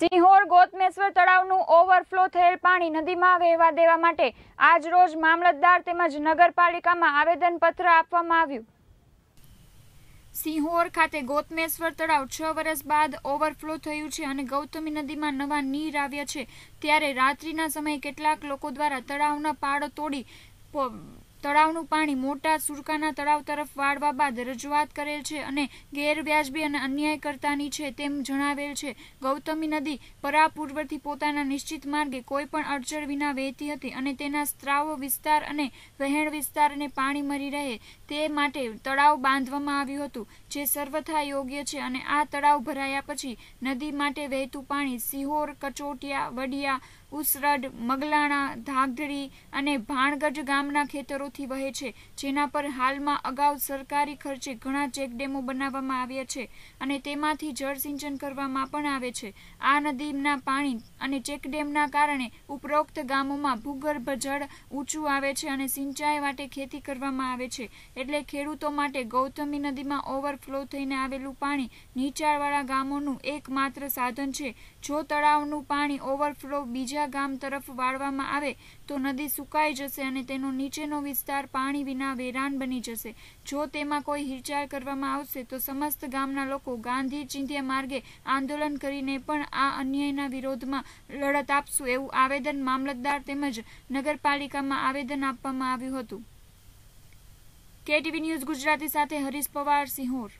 Sihor Gautameshwar તળાવનું overflow થયેલ પાણી નદીમાં વહેવા દેવા માટે આજ રોજ મામલતદાર તેમજ નગરપાલિકામાં આવેદનપત્ર આપવામાં આવ્યું સિંહોર ખાતે ગોતમેશ્વર તળાવ છ વર્ષ બાદ ઓવરફ્લો થયું છે અને ગૌતમી નદીમાં નવા નીર આવ્યા છે ત્યારે રાત્રિના સમયે કેટલાક લોકો દ્વારા તળાવના પાડો તોડી તળાવનું પાણી મોટા સુરકાના તળાવ તરફ વાળવા બાદ રજૂઆત કરેલ છે અને ગેરવ્યાજબી અને અન્યાય કરતાની છે તેમ જણાવેલ છે ગૌતમી નદી પરાપૂર્વથી પોતાના નિશ્ચિત માર્ગે કોઈપણ અડચણ વિના વહેતી હતી અને તેના સ્ત્રાવ વિસ્તાર અને વહેણ વિસ્તારને પાણી મરી રહે તે માટે તળાવ બાંધવામાં આવ્યું હતું જે સર્વથા યોગ્ય છે અને આ તળાવ ભરાયા પછી નદી માટે વહેતું પાણી સિહોર કચોટિયા વડિયા ઉસરડ મગલાણા ધાગધરી અને ભાણગઢ ગામના ખેતરો જિલ્લાઓથી વહે છે જેના પર હાલમાં અગાઉ સરકારી ખર્ચે ઘણા ચેકડેમો બનાવવામાં આવ્યા છે અને તેમાંથી જળસિંચન કરવામાં પણ આવે છે આ નદીના પાણી અને ચેકડેમના કારણે ઉપરોક્ત ગામોમાં ભૂગર્ભ જળ ઊંચું આવે છે અને સિંચાઈ માટે ખેતી કરવામાં આવે છે એટલે ખેડૂતો માટે ગૌતમી નદીમાં ઓવરફ્લો થઈને આવેલું પાણી નીચાણવાળા ગામોનું એકમાત્ર સાધન છે જો તળાવનું પાણી ઓવરફ્લો બીજા ગામ તરફ વાળવામાં આવે તો નદી સુકાઈ જશે અને તેનો નીચેનો વિસ્તાર વિસ્તાર પાણી વિના વેરાન બની જશે જો તેમાં કોઈ હિલચાલ કરવામાં આવશે તો સમસ્ત ગામના લોકો ગાંધી ચિંધ્યા માર્ગે આંદોલન કરીને પણ આ અન્યાયના વિરોધમાં લડત આપશું એવું આવેદન મામલતદાર તેમજ નગરપાલિકામાં આવેદન આપવામાં આવ્યું હતું કેટીવી ન્યૂઝ ગુજરાતી સાથે હરીશ પવાર સિંહોર